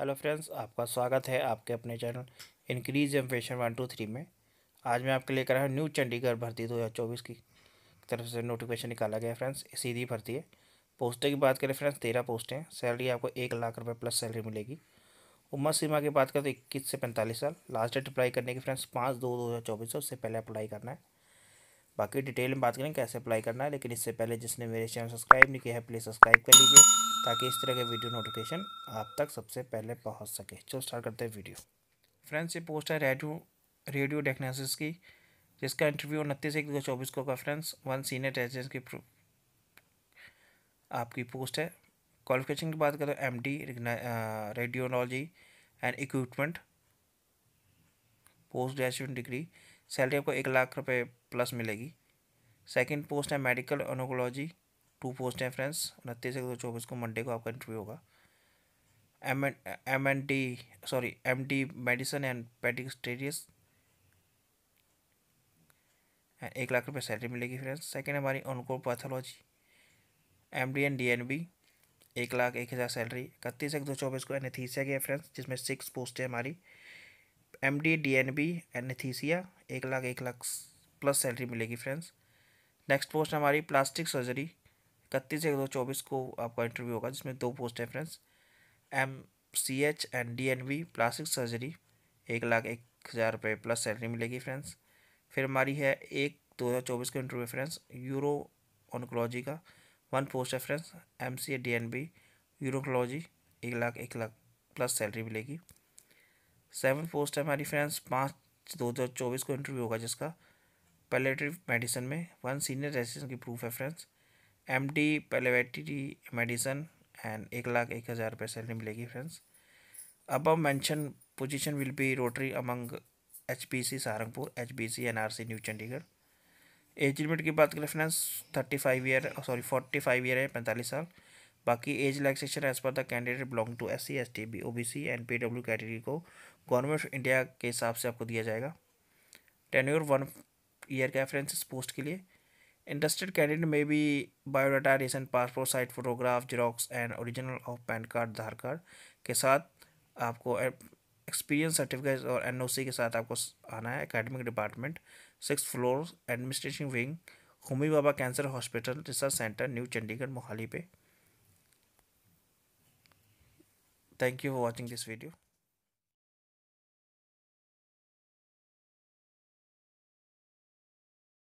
hello friends आपका स्वागत है आपके अपने चैनल इंक्रीज एम्फेशन वन टू थ्री में आज मैं आपके लिए कर रहा हूँ न्यू चंडीगढ़ भर्ती दो हज़ार चौबीस की तरफ से नोटिफिकेशन निकाला गया है फ्रेंड्स सीधी भर्ती है पोस्टें की बात करें फ्रेंड्स तेरह पोस्टें हैं सैलरी आपको एक लाख रुपये प्लस सैलरी मिलेगी उम्र सीमा की बात करें तो इक्कीस से पैंतालीस साल लास्ट डेट अप्लाई करने की फ्रेंड्स पाँच दो दो हज़ार चौबीस है उससे पहले अप्लाई करना है बाकी डिटेल में बात करें कैसे अप्लाई करना है लेकिन इससे पहले जिसने मेरे चैनल सब्सक्राइब नहीं किया है प्लीज़ सब्सक्राइब कर लीजिए ताकि इस तरह के वीडियो नोटिफिकेशन आप तक सबसे पहले पहुंच सके चलो स्टार्ट करते हैं वीडियो फ्रेंड्स ये पोस्ट है रेडियो रेडियो डेक्नासिस की जिसका इंटरव्यू उनतीस एक दो चौबीस को का फ्रेंड्स वन सीनियर एजेंस की आपकी पोस्ट है क्वालिफिकेशन की बात करें M D radiology and equipment post graduate degree salary आपको एक लाख रुपये प्लस मिलेगी सेकेंड पोस्ट है मेडिकल ऑनोकोलॉजी टू पोस्ट हैं फ्रेंड्स उनतीस एक दो चौबीस को मंडे को आपका इंटरव्यू होगा M N M N T sorry M D medicine and पेडिस्टेरियस एक लाख रुपए सैलरी मिलेगी फ्रेंड्स सेकंड हमारी onco pathology M D and D N B एक लाख एक हज़ार सैलरी इकतीस एक दो चौबीस को एनेथीसिया गया फ्रेंड्स जिसमें सिक्स पोस्ट है हमारी M D D N B anaesthesia एक लाख एक लाख प्लस सैलरी मिलेगी फ्रेंड्स नेक्स्ट पोस्ट हमारी प्लास्टिक सर्जरी इकतीस एक दो चौबीस को आपका इंटरव्यू होगा जिसमें दो पोस्ट है friends M C H and D N B plastic surgery एक लाख एक हज़ार रुपये प्लस सैलरी मिलेगी फ्रेंड्स फिर हमारी है एक दो हज़ार चौबीस का इंटरव्यू फ्रेंड्स यूरो ऑनकोलॉजी का वन पोस्ट है friends M C A D N B uro oncology एक लाख एक लाख प्लस सैलरी मिलेगी सेवन पोस्ट है हमारी फ्रेंड्स पाँच दो हज़ार चौबीस को इंटरव्यू होगा जिसका पैलेटिव मेडिसिन में वन सीनियर रेसिडेंट की प्रूफ है friends M D palliative medicine and एक लाख एक हज़ार रुपये सैलरी मिलेगी फ्रेंड्स अब mentioned position will be rotatory among H B C Saharanpur H B C N R C new Chandigarh age limit की बात करें friends thirty five year sorry forty five year है पैंतालीस साल बाकी age relaxation as per the candidate belong to S C S T B O B C and P W category को government of India के हिसाब से आपको दिया जाएगा टेन्योर वन ईयर का है फ्रेंड्स इस पोस्ट के लिए इंटरेस्टेड कैंडिडेट में भी बायोडाटा रेशन passport size photograph xerox and original of PAN card Aadhaar card के साथ आपको एक्सपीरियंस सर्टिफिकेट और सी के साथ आपको आना है academic department six floor administration wing Homi Bhabha cancer hospital research centre new Chandigarh Mohali पे thank you for watching this video